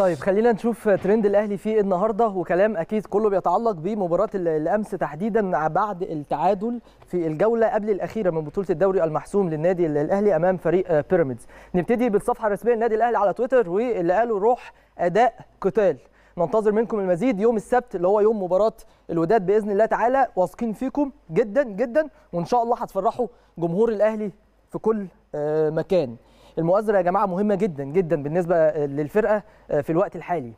طيب خلينا نشوف ترند الاهلي في إيه النهارده وكلام اكيد كله بيتعلق بمباراه الامس تحديدا بعد التعادل في الجوله قبل الاخيره من بطوله الدوري المحسوم للنادي الاهلي امام فريق بيراميدز نبتدي بالصفحه الرسميه للنادي الاهلي على تويتر واللي قالوا روح اداء قتال ننتظر منكم المزيد يوم السبت اللي هو يوم مباراه الوداد باذن الله تعالى واثقين فيكم جدا جدا وان شاء الله هتفرحوا جمهور الاهلي في كل آه، مكان المؤازره يا جماعه مهمه جدا جدا بالنسبه للفرقه آه، في الوقت الحالي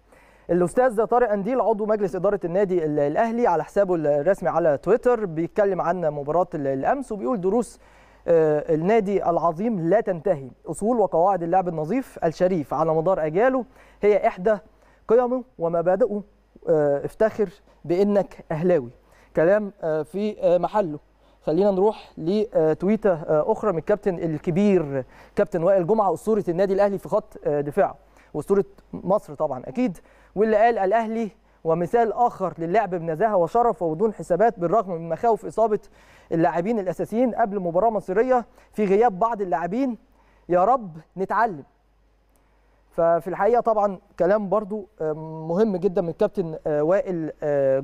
الاستاذ طارق انديل عضو مجلس اداره النادي الاهلي على حسابه الرسمي على تويتر بيتكلم عن مباراه الامس وبيقول دروس آه، النادي العظيم لا تنتهي اصول وقواعد اللعب النظيف الشريف على مدار اجياله هي احدى قيمه ومبادئه آه، افتخر بانك اهلاوي كلام في محله خلينا نروح لتويته آه، اخرى من الكابتن الكبير كابتن وائل جمعه اسطوره النادي الاهلي في خط آه، دفاعه واسطوره مصر طبعا اكيد واللي قال الاهلي ومثال اخر للعب بنزاهه وشرف وبدون حسابات بالرغم من مخاوف اصابه اللاعبين الاساسيين قبل مباراه مصريه في غياب بعض اللاعبين يا رب نتعلم ففي الحقيقه طبعا كلام برضو آه، مهم جدا من الكابتن وائل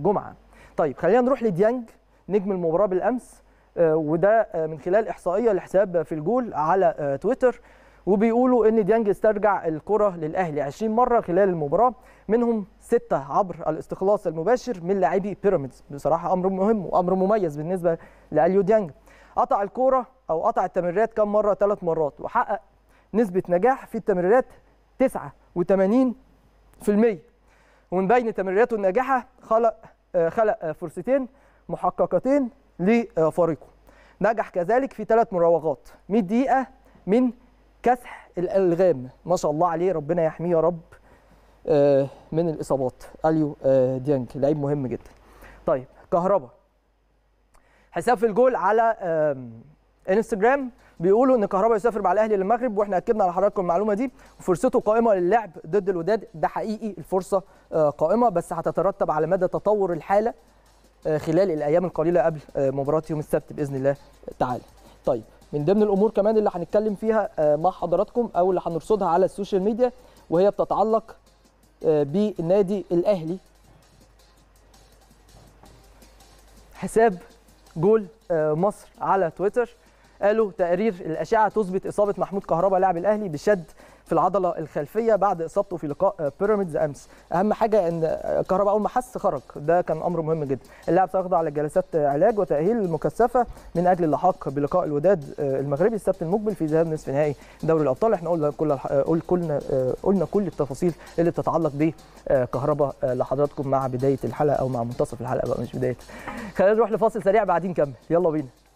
جمعه طيب خلينا نروح لديانج نجم المباراه بالامس آه، وده آه، من خلال احصائيه لحساب في الجول على آه، تويتر وبيقولوا ان ديانج استرجع الكره للاهلي 20 مره خلال المباراه منهم سته عبر الاستخلاص المباشر من لاعبي بيراميدز بصراحه امر مهم وامر مميز بالنسبه لاليو ديانج قطع الكوره او قطع التمريرات كم مره ثلاث مرات وحقق نسبه نجاح في التمريرات 89% ومن بين تمريراته الناجحه خلق خلق فرصتين محققتين لفريقه نجح كذلك في ثلاث مراوغات 100 دقيقه من كسح الالغام ما شاء الله عليه ربنا يحميه يا رب آه، من الاصابات اليو آه، ديانج لعيب مهم جدا طيب كهربا حساب في الجول على انستجرام بيقولوا ان كهربا يسافر مع الاهلي للمغرب واحنا اكدنا على حضراتكم المعلومه دي وفرصته قائمه للعب ضد الوداد ده حقيقي الفرصه آه، قائمه بس هتترتب على مدى تطور الحاله آه، خلال الايام القليله قبل آه، مباراه يوم السبت باذن الله تعالى طيب من ضمن الامور كمان اللي هنتكلم فيها آه، مع حضراتكم او اللي هنرصدها على السوشيال ميديا وهي بتتعلق بالنادي الاهلي حساب جول مصر على تويتر قالوا تقرير الاشعه تثبت اصابه محمود كهربا لاعب الاهلي بشد في العضله الخلفيه بعد اصابته في لقاء آه، بيراميدز امس اهم حاجه ان آه، كهرباء اول ما حس خرج ده كان امر مهم جدا اللاعب سيخضع لجلسات آه، علاج وتاهيل مكثفه من اجل اللحاق بلقاء الوداد المغربي السبت المقبل في ذهاب نصف نهائي دوري الابطال احنا قلنا كل قلنا قلنا, قلنا كل التفاصيل اللي بتتعلق بكهرباء لحضراتكم مع بدايه الحلقه او مع منتصف الحلقه بقى مش بدايه خلينا نروح لفاصل سريع بعدين نكمل يلا بينا